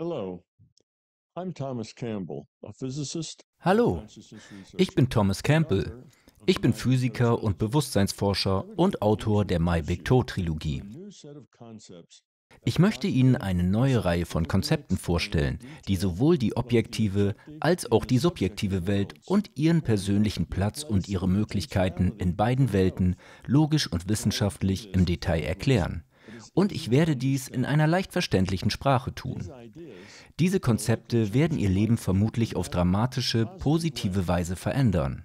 Hello. I'm Thomas Campbell, a physicist. Hallo, ich bin Thomas Campbell. Ich bin Physiker und Bewusstseinsforscher und Autor der My Big Toe Trilogie. Ich möchte Ihnen eine neue Reihe von Konzepten vorstellen, die sowohl die objektive als auch die subjektive Welt und ihren persönlichen Platz und ihre Möglichkeiten in beiden Welten logisch und wissenschaftlich im Detail erklären und ich werde dies in einer leicht verständlichen Sprache tun. Diese Konzepte werden ihr Leben vermutlich auf dramatische, positive Weise verändern.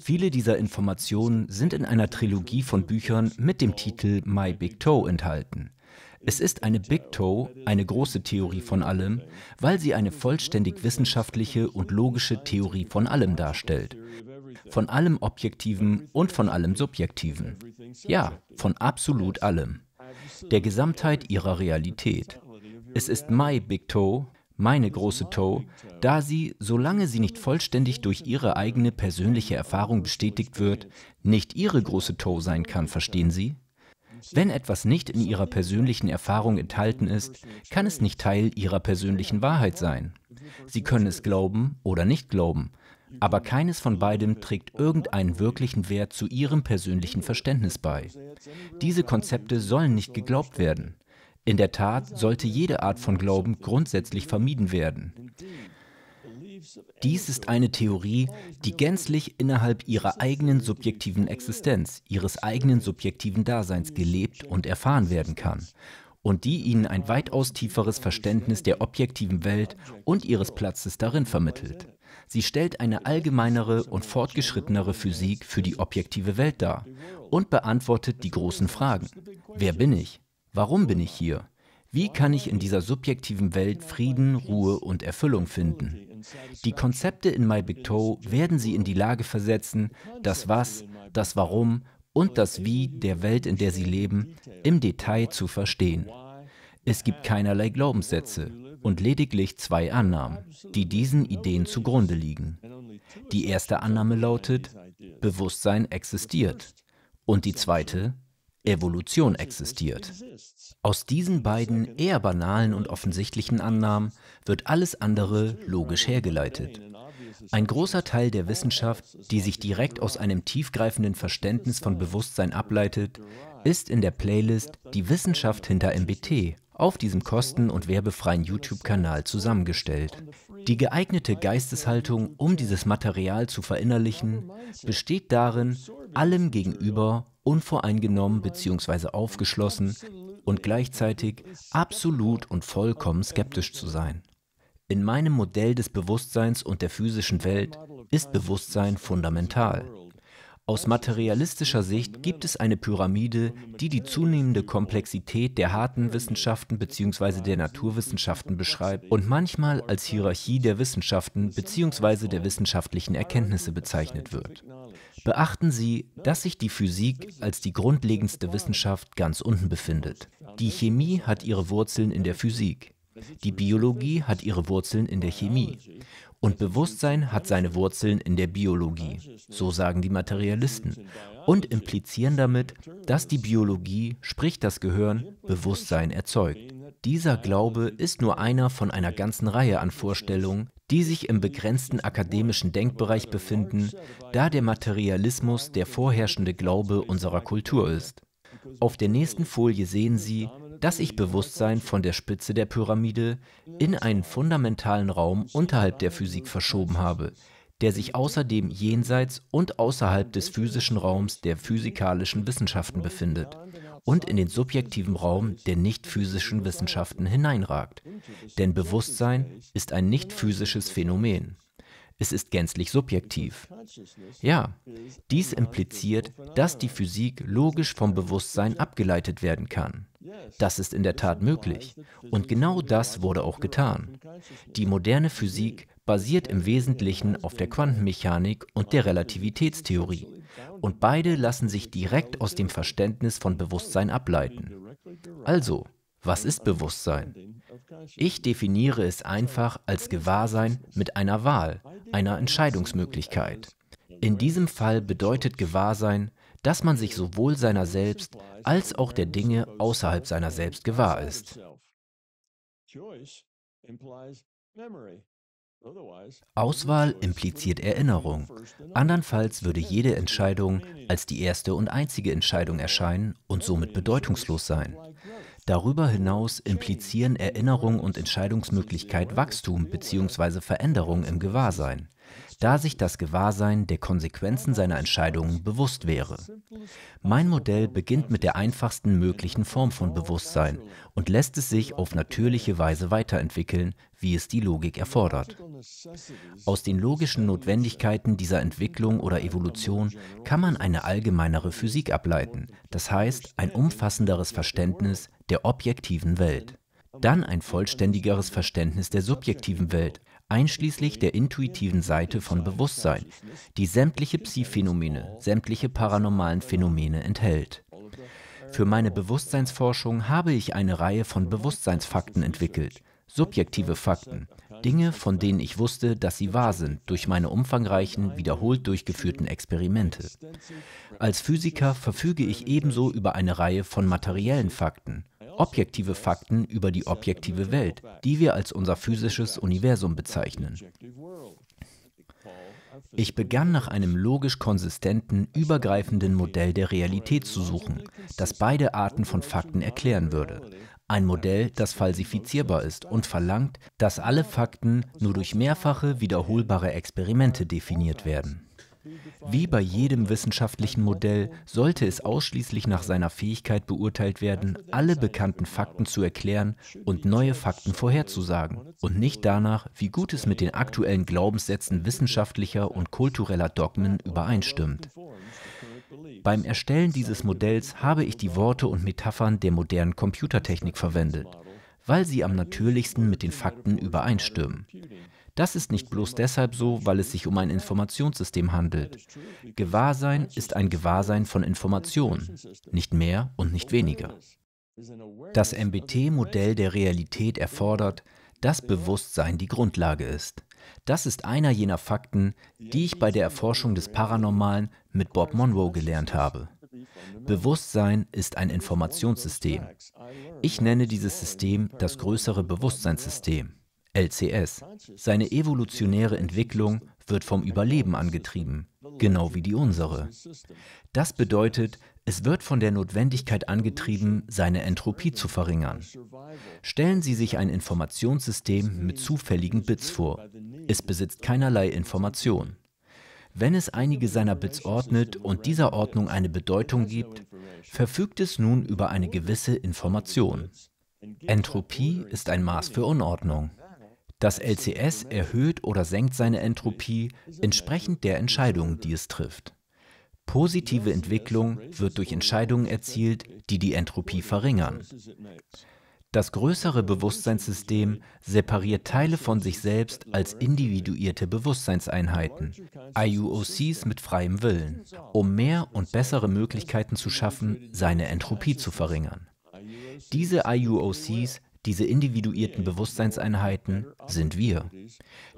Viele dieser Informationen sind in einer Trilogie von Büchern mit dem Titel My Big Toe enthalten. Es ist eine Big Toe, eine große Theorie von allem, weil sie eine vollständig wissenschaftliche und logische Theorie von allem darstellt. Von allem Objektiven und von allem Subjektiven. Ja, von absolut allem der Gesamtheit ihrer Realität. Es ist my Big Toe, meine große Toe, da sie, solange sie nicht vollständig durch ihre eigene persönliche Erfahrung bestätigt wird, nicht ihre große Toe sein kann, verstehen Sie? Wenn etwas nicht in ihrer persönlichen Erfahrung enthalten ist, kann es nicht Teil ihrer persönlichen Wahrheit sein. Sie können es glauben oder nicht glauben, aber keines von beidem trägt irgendeinen wirklichen Wert zu ihrem persönlichen Verständnis bei. Diese Konzepte sollen nicht geglaubt werden. In der Tat sollte jede Art von Glauben grundsätzlich vermieden werden. Dies ist eine Theorie, die gänzlich innerhalb ihrer eigenen subjektiven Existenz, ihres eigenen subjektiven Daseins gelebt und erfahren werden kann und die ihnen ein weitaus tieferes Verständnis der objektiven Welt und ihres Platzes darin vermittelt. Sie stellt eine allgemeinere und fortgeschrittenere Physik für die objektive Welt dar und beantwortet die großen Fragen. Wer bin ich? Warum bin ich hier? Wie kann ich in dieser subjektiven Welt Frieden, Ruhe und Erfüllung finden? Die Konzepte in My Big Toe werden sie in die Lage versetzen, das Was, das Warum und das Wie der Welt, in der sie leben, im Detail zu verstehen. Es gibt keinerlei Glaubenssätze, und lediglich zwei Annahmen, die diesen Ideen zugrunde liegen. Die erste Annahme lautet, Bewusstsein existiert. Und die zweite, Evolution existiert. Aus diesen beiden eher banalen und offensichtlichen Annahmen wird alles andere logisch hergeleitet. Ein großer Teil der Wissenschaft, die sich direkt aus einem tiefgreifenden Verständnis von Bewusstsein ableitet, ist in der Playlist Die Wissenschaft hinter MBT auf diesem kosten- und werbefreien YouTube-Kanal zusammengestellt. Die geeignete Geisteshaltung, um dieses Material zu verinnerlichen, besteht darin, allem gegenüber unvoreingenommen bzw. aufgeschlossen und gleichzeitig absolut und vollkommen skeptisch zu sein. In meinem Modell des Bewusstseins und der physischen Welt ist Bewusstsein fundamental. Aus materialistischer Sicht gibt es eine Pyramide, die die zunehmende Komplexität der harten Wissenschaften bzw. der Naturwissenschaften beschreibt und manchmal als Hierarchie der Wissenschaften bzw. der wissenschaftlichen Erkenntnisse bezeichnet wird. Beachten Sie, dass sich die Physik als die grundlegendste Wissenschaft ganz unten befindet. Die Chemie hat ihre Wurzeln in der Physik. Die Biologie hat ihre Wurzeln in der Chemie. Und Bewusstsein hat seine Wurzeln in der Biologie, so sagen die Materialisten, und implizieren damit, dass die Biologie, sprich das Gehirn, Bewusstsein erzeugt. Dieser Glaube ist nur einer von einer ganzen Reihe an Vorstellungen, die sich im begrenzten akademischen Denkbereich befinden, da der Materialismus der vorherrschende Glaube unserer Kultur ist. Auf der nächsten Folie sehen Sie, dass Ich-Bewusstsein von der Spitze der Pyramide in einen fundamentalen Raum unterhalb der Physik verschoben habe, der sich außerdem jenseits und außerhalb des physischen Raums der physikalischen Wissenschaften befindet und in den subjektiven Raum der nicht physischen Wissenschaften hineinragt. Denn Bewusstsein ist ein nicht physisches Phänomen. Es ist gänzlich subjektiv. Ja, dies impliziert, dass die Physik logisch vom Bewusstsein abgeleitet werden kann. Das ist in der Tat möglich. Und genau das wurde auch getan. Die moderne Physik basiert im Wesentlichen auf der Quantenmechanik und der Relativitätstheorie. Und beide lassen sich direkt aus dem Verständnis von Bewusstsein ableiten. Also, was ist Bewusstsein? Ich definiere es einfach als Gewahrsein mit einer Wahl, einer Entscheidungsmöglichkeit. In diesem Fall bedeutet Gewahrsein, dass man sich sowohl seiner selbst als auch der Dinge außerhalb seiner selbst gewahr ist. Auswahl impliziert Erinnerung. Andernfalls würde jede Entscheidung als die erste und einzige Entscheidung erscheinen und somit bedeutungslos sein. Darüber hinaus implizieren Erinnerung und Entscheidungsmöglichkeit Wachstum bzw. Veränderung im Gewahrsein da sich das Gewahrsein der Konsequenzen seiner Entscheidungen bewusst wäre. Mein Modell beginnt mit der einfachsten möglichen Form von Bewusstsein und lässt es sich auf natürliche Weise weiterentwickeln, wie es die Logik erfordert. Aus den logischen Notwendigkeiten dieser Entwicklung oder Evolution kann man eine allgemeinere Physik ableiten, das heißt ein umfassenderes Verständnis der objektiven Welt. Dann ein vollständigeres Verständnis der subjektiven Welt, einschließlich der intuitiven Seite von Bewusstsein, die sämtliche Psi-Phänomene, sämtliche paranormalen Phänomene enthält. Für meine Bewusstseinsforschung habe ich eine Reihe von Bewusstseinsfakten entwickelt, subjektive Fakten, Dinge, von denen ich wusste, dass sie wahr sind, durch meine umfangreichen, wiederholt durchgeführten Experimente. Als Physiker verfüge ich ebenso über eine Reihe von materiellen Fakten, objektive Fakten über die objektive Welt, die wir als unser physisches Universum bezeichnen. Ich begann nach einem logisch konsistenten, übergreifenden Modell der Realität zu suchen, das beide Arten von Fakten erklären würde. Ein Modell, das falsifizierbar ist und verlangt, dass alle Fakten nur durch mehrfache wiederholbare Experimente definiert werden. Wie bei jedem wissenschaftlichen Modell sollte es ausschließlich nach seiner Fähigkeit beurteilt werden, alle bekannten Fakten zu erklären und neue Fakten vorherzusagen und nicht danach, wie gut es mit den aktuellen Glaubenssätzen wissenschaftlicher und kultureller Dogmen übereinstimmt. Beim Erstellen dieses Modells habe ich die Worte und Metaphern der modernen Computertechnik verwendet, weil sie am natürlichsten mit den Fakten übereinstimmen. Das ist nicht bloß deshalb so, weil es sich um ein Informationssystem handelt. Gewahrsein ist ein Gewahrsein von Informationen, nicht mehr und nicht weniger. Das MBT-Modell der Realität erfordert, dass Bewusstsein die Grundlage ist. Das ist einer jener Fakten, die ich bei der Erforschung des Paranormalen mit Bob Monroe gelernt habe. Bewusstsein ist ein Informationssystem. Ich nenne dieses System das größere Bewusstseinssystem. LCS. Seine evolutionäre Entwicklung wird vom Überleben angetrieben, genau wie die unsere. Das bedeutet, es wird von der Notwendigkeit angetrieben, seine Entropie zu verringern. Stellen Sie sich ein Informationssystem mit zufälligen Bits vor. Es besitzt keinerlei Information. Wenn es einige seiner Bits ordnet und dieser Ordnung eine Bedeutung gibt, verfügt es nun über eine gewisse Information. Entropie ist ein Maß für Unordnung. Das LCS erhöht oder senkt seine Entropie entsprechend der Entscheidungen, die es trifft. Positive Entwicklung wird durch Entscheidungen erzielt, die die Entropie verringern. Das größere Bewusstseinssystem separiert Teile von sich selbst als individuierte Bewusstseinseinheiten, IUOCs mit freiem Willen, um mehr und bessere Möglichkeiten zu schaffen, seine Entropie zu verringern. Diese IUOCs diese individuierten Bewusstseinseinheiten sind wir.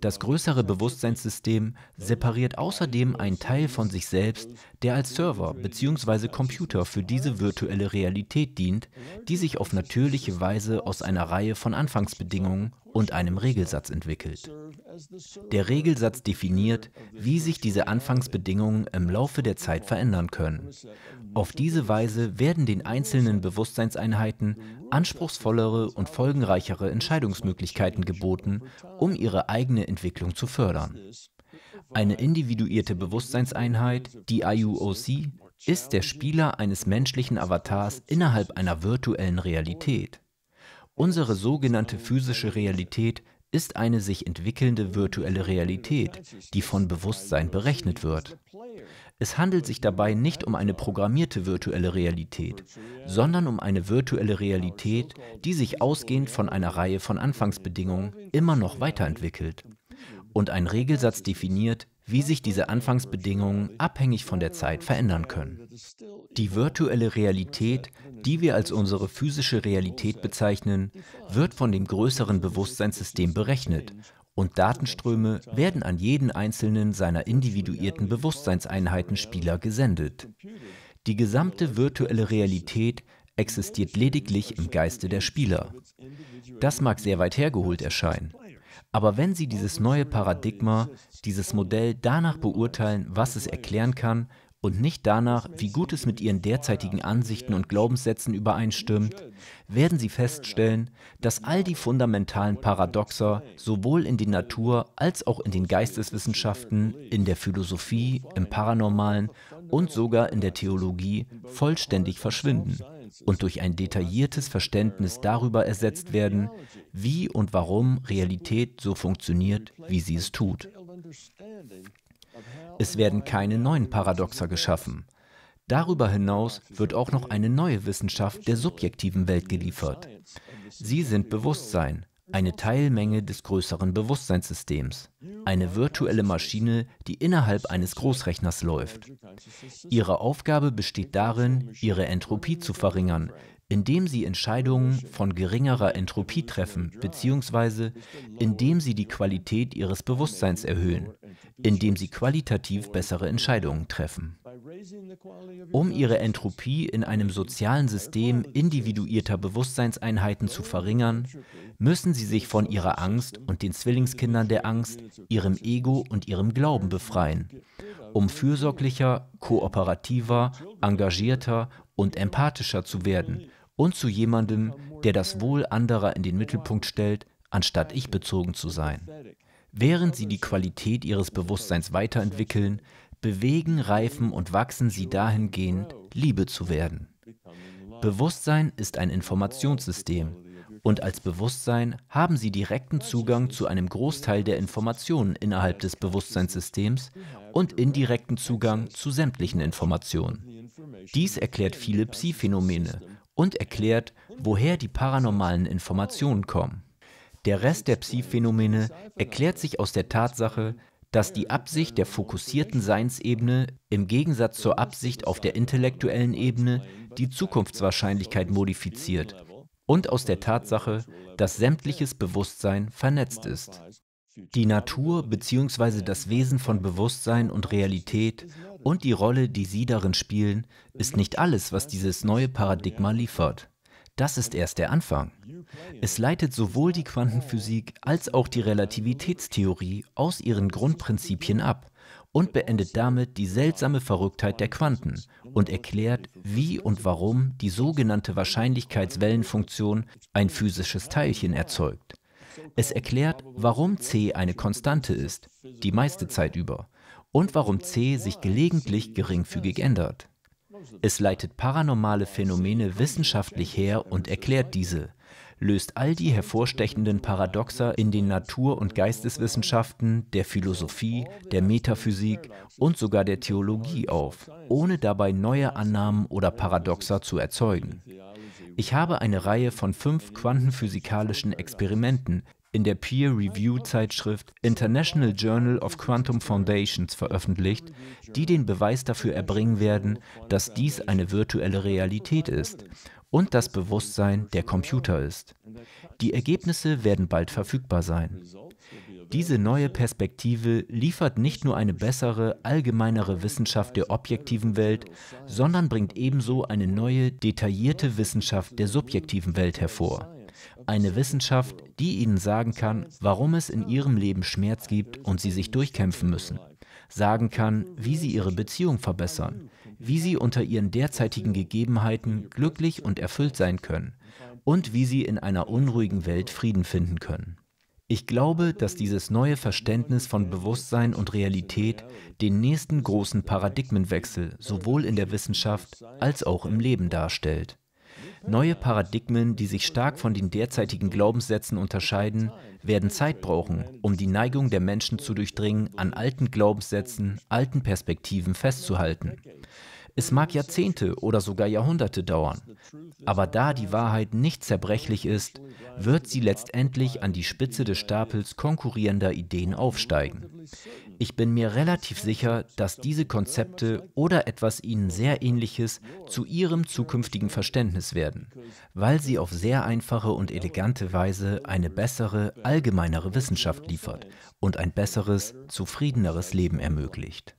Das größere Bewusstseinssystem separiert außerdem einen Teil von sich selbst, der als Server bzw. Computer für diese virtuelle Realität dient, die sich auf natürliche Weise aus einer Reihe von Anfangsbedingungen und einem Regelsatz entwickelt. Der Regelsatz definiert, wie sich diese Anfangsbedingungen im Laufe der Zeit verändern können. Auf diese Weise werden den einzelnen Bewusstseinseinheiten anspruchsvollere und folgenreichere Entscheidungsmöglichkeiten geboten, um ihre eigene Entwicklung zu fördern. Eine individuierte Bewusstseinseinheit, die IUOC, ist der Spieler eines menschlichen Avatars innerhalb einer virtuellen Realität. Unsere sogenannte physische Realität ist eine sich entwickelnde virtuelle Realität, die von Bewusstsein berechnet wird. Es handelt sich dabei nicht um eine programmierte virtuelle Realität, sondern um eine virtuelle Realität, die sich ausgehend von einer Reihe von Anfangsbedingungen immer noch weiterentwickelt und einen Regelsatz definiert, wie sich diese Anfangsbedingungen abhängig von der Zeit verändern können. Die virtuelle Realität, die wir als unsere physische Realität bezeichnen, wird von dem größeren Bewusstseinssystem berechnet und Datenströme werden an jeden einzelnen seiner individuierten Bewusstseinseinheiten Spieler gesendet. Die gesamte virtuelle Realität existiert lediglich im Geiste der Spieler. Das mag sehr weit hergeholt erscheinen, aber wenn Sie dieses neue Paradigma, dieses Modell danach beurteilen, was es erklären kann, und nicht danach, wie gut es mit ihren derzeitigen Ansichten und Glaubenssätzen übereinstimmt, werden sie feststellen, dass all die fundamentalen Paradoxer sowohl in den Natur- als auch in den Geisteswissenschaften, in der Philosophie, im Paranormalen und sogar in der Theologie vollständig verschwinden und durch ein detailliertes Verständnis darüber ersetzt werden, wie und warum Realität so funktioniert, wie sie es tut. Es werden keine neuen Paradoxer geschaffen. Darüber hinaus wird auch noch eine neue Wissenschaft der subjektiven Welt geliefert. Sie sind Bewusstsein, eine Teilmenge des größeren Bewusstseinssystems, eine virtuelle Maschine, die innerhalb eines Großrechners läuft. Ihre Aufgabe besteht darin, ihre Entropie zu verringern, indem sie Entscheidungen von geringerer Entropie treffen, beziehungsweise indem sie die Qualität ihres Bewusstseins erhöhen, indem sie qualitativ bessere Entscheidungen treffen. Um ihre Entropie in einem sozialen System individuierter Bewusstseinseinheiten zu verringern, müssen sie sich von ihrer Angst und den Zwillingskindern der Angst, ihrem Ego und ihrem Glauben befreien, um fürsorglicher, kooperativer, engagierter und empathischer zu werden und zu jemandem, der das Wohl anderer in den Mittelpunkt stellt, anstatt ich bezogen zu sein. Während sie die Qualität ihres Bewusstseins weiterentwickeln, bewegen, reifen und wachsen sie dahingehend, Liebe zu werden. Bewusstsein ist ein Informationssystem und als Bewusstsein haben sie direkten Zugang zu einem Großteil der Informationen innerhalb des Bewusstseinssystems und indirekten Zugang zu sämtlichen Informationen. Dies erklärt viele Psi-Phänomene und erklärt, woher die paranormalen Informationen kommen. Der Rest der Psi-Phänomene erklärt sich aus der Tatsache, dass die Absicht der fokussierten Seinsebene im Gegensatz zur Absicht auf der intellektuellen Ebene die Zukunftswahrscheinlichkeit modifiziert und aus der Tatsache, dass sämtliches Bewusstsein vernetzt ist. Die Natur bzw. das Wesen von Bewusstsein und Realität und die Rolle, die sie darin spielen, ist nicht alles, was dieses neue Paradigma liefert. Das ist erst der Anfang. Es leitet sowohl die Quantenphysik als auch die Relativitätstheorie aus ihren Grundprinzipien ab und beendet damit die seltsame Verrücktheit der Quanten und erklärt, wie und warum die sogenannte Wahrscheinlichkeitswellenfunktion ein physisches Teilchen erzeugt. Es erklärt, warum c eine Konstante ist, die meiste Zeit über, und warum c sich gelegentlich geringfügig ändert. Es leitet paranormale Phänomene wissenschaftlich her und erklärt diese, löst all die hervorstechenden Paradoxa in den Natur- und Geisteswissenschaften, der Philosophie, der Metaphysik und sogar der Theologie auf, ohne dabei neue Annahmen oder Paradoxa zu erzeugen. Ich habe eine Reihe von fünf quantenphysikalischen Experimenten in der Peer-Review-Zeitschrift International Journal of Quantum Foundations veröffentlicht, die den Beweis dafür erbringen werden, dass dies eine virtuelle Realität ist und das Bewusstsein der Computer ist. Die Ergebnisse werden bald verfügbar sein. Diese neue Perspektive liefert nicht nur eine bessere, allgemeinere Wissenschaft der objektiven Welt, sondern bringt ebenso eine neue, detaillierte Wissenschaft der subjektiven Welt hervor eine Wissenschaft, die ihnen sagen kann, warum es in ihrem Leben Schmerz gibt und sie sich durchkämpfen müssen, sagen kann, wie sie ihre Beziehung verbessern, wie sie unter ihren derzeitigen Gegebenheiten glücklich und erfüllt sein können und wie sie in einer unruhigen Welt Frieden finden können. Ich glaube, dass dieses neue Verständnis von Bewusstsein und Realität den nächsten großen Paradigmenwechsel sowohl in der Wissenschaft als auch im Leben darstellt. Neue Paradigmen, die sich stark von den derzeitigen Glaubenssätzen unterscheiden, werden Zeit brauchen, um die Neigung der Menschen zu durchdringen, an alten Glaubenssätzen, alten Perspektiven festzuhalten. Es mag Jahrzehnte oder sogar Jahrhunderte dauern, aber da die Wahrheit nicht zerbrechlich ist, wird sie letztendlich an die Spitze des Stapels konkurrierender Ideen aufsteigen. Ich bin mir relativ sicher, dass diese Konzepte oder etwas ihnen sehr ähnliches zu ihrem zukünftigen Verständnis werden, weil sie auf sehr einfache und elegante Weise eine bessere, allgemeinere Wissenschaft liefert und ein besseres, zufriedeneres Leben ermöglicht.